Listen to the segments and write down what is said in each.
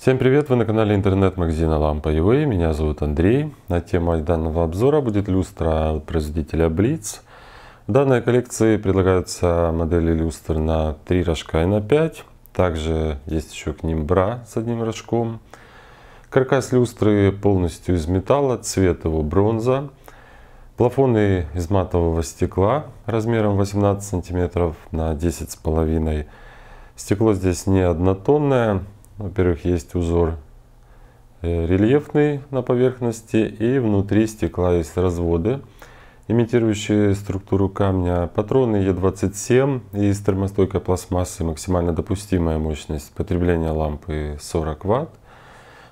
Всем привет, вы на канале интернет-магазина Лампа UA, меня зовут Андрей. На тема данного обзора будет люстра от производителя Blitz. В данной коллекции предлагаются модели люстр на 3 рожка и на 5. Также есть еще к ним бра с одним рожком. Каркас люстры полностью из металла, цвет его бронза. Плафоны из матового стекла размером 18 см на 10,5 см. Стекло здесь не однотонное, во-первых, есть узор э, рельефный на поверхности и внутри стекла есть разводы, имитирующие структуру камня. Патроны Е27 из термостойкой пластмассы, максимально допустимая мощность потребления лампы 40 Вт.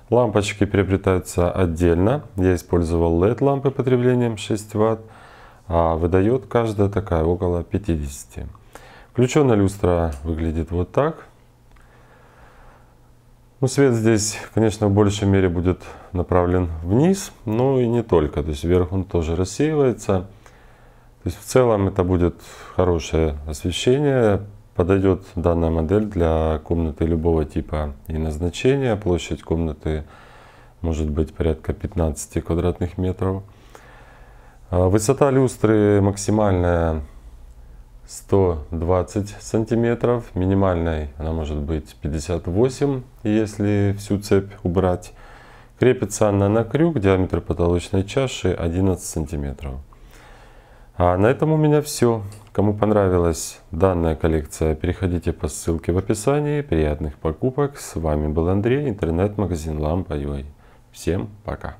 Лампочки приобретаются отдельно. Я использовал LED-лампы потреблением 6 Вт, а выдает каждая такая около 50. Включенная люстра выглядит вот так. Ну, свет здесь, конечно, в большей мере будет направлен вниз, но и не только. То есть вверх он тоже рассеивается. То есть в целом это будет хорошее освещение. Подойдет данная модель для комнаты любого типа и назначения. Площадь комнаты может быть порядка 15 квадратных метров. А высота люстры максимальная 120 сантиметров, минимальной она может быть 58, если всю цепь убрать. Крепится она на крюк, диаметр потолочной чаши 11 сантиметров. А на этом у меня все. Кому понравилась данная коллекция, переходите по ссылке в описании. Приятных покупок. С вами был Андрей, интернет-магазин Лампа.ua. Всем пока.